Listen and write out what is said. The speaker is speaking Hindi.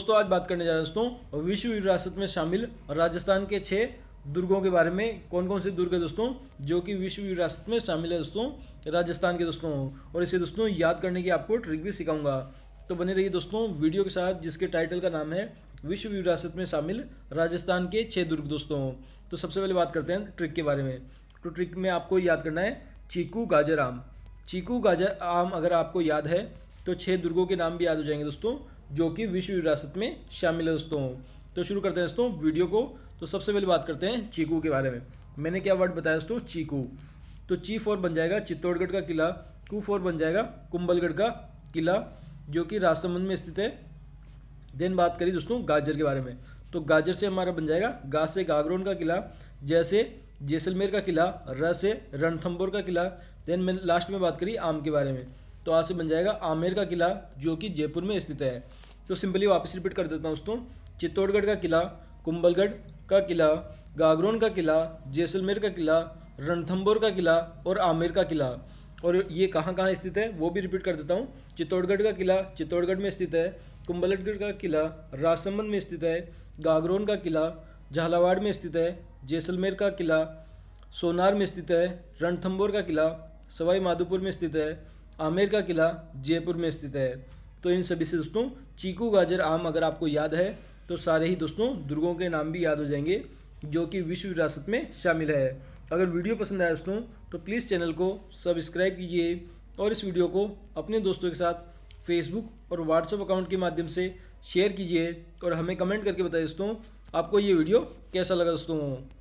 दोस्तों आज बात करने जा रहे हैं दोस्तों विश्व विरासत में शामिल राजस्थान के छह दुर्गों के बारे में कौन कौन से दुर्ग है दोस्तों जो कि विश्व विरासत में शामिल है दोस्तों राजस्थान के दोस्तों और इसे दोस्तों याद करने की आपको ट्रिक भी सिखाऊंगा तो बने रहिए दोस्तों वीडियो के साथ जिसके टाइटल का नाम है विश्व विरासत में शामिल राजस्थान के छः दुर्ग दोस्तों तो सबसे पहले बात करते हैं ट्रिक के बारे में तो ट्रिक में आपको याद करना है चीकू गाजर आम चीकू गाजर आम अगर आपको याद है तो छः दुर्गों के नाम भी याद हो जाएंगे दोस्तों जो कि विश्व विरासत में शामिल है दोस्तों तो शुरू करते हैं दोस्तों वीडियो को तो सबसे पहले बात करते हैं चीकू के बारे में मैंने क्या वर्ड बताया दोस्तों चीकू तो ची फोर बन जाएगा चित्तौड़गढ़ का किला कू फोर बन जाएगा कुंभलगढ़ का किला जो कि राजसमंद में स्थित है देन बात करी दोस्तों गाजर के बारे में तो गाजर से हमारा बन जाएगा गा से गागरोन का किला जैसे जैसलमेर का किला र से रणथम्बोर का किला देन मैंने लास्ट में बात करी आम के बारे में तो आंसर बन जाएगा आमेर का किला जो कि जयपुर में स्थित है तो सिंपली वापस रिपीट कर देता हूँ दोस्तों चित्तौड़गढ़ का किला कुंबलगढ़ का किला गागरोन का किला जैसलमेर का किला रणथम्बोर का किला और आमेर का किला और ये कहाँ कहाँ स्थित है वो भी रिपीट कर देता हूँ चित्तौड़गढ़ का किला चित्तौड़गढ़ में स्थित है कुंभलगढ़ का किला राजसमंद में स्थित है गागरोन का किला झालावाड़ में स्थित है जैसलमेर का किला सोनार में स्थित है रणथम्बोर का किला सवाई माधोपुर में स्थित है आमेर का किला जयपुर में स्थित है तो इन सभी से दोस्तों चीकू गाजर आम अगर आपको याद है तो सारे ही दोस्तों दुर्गों के नाम भी याद हो जाएंगे जो कि विश्व विरासत में शामिल है अगर वीडियो पसंद आया दोस्तों तो प्लीज़ चैनल को सब्सक्राइब कीजिए और इस वीडियो को अपने दोस्तों के साथ फेसबुक और व्हाट्सएप अकाउंट के माध्यम से शेयर कीजिए और हमें कमेंट करके बताइए दोस्तों आपको ये वीडियो कैसा लगा दोस्तों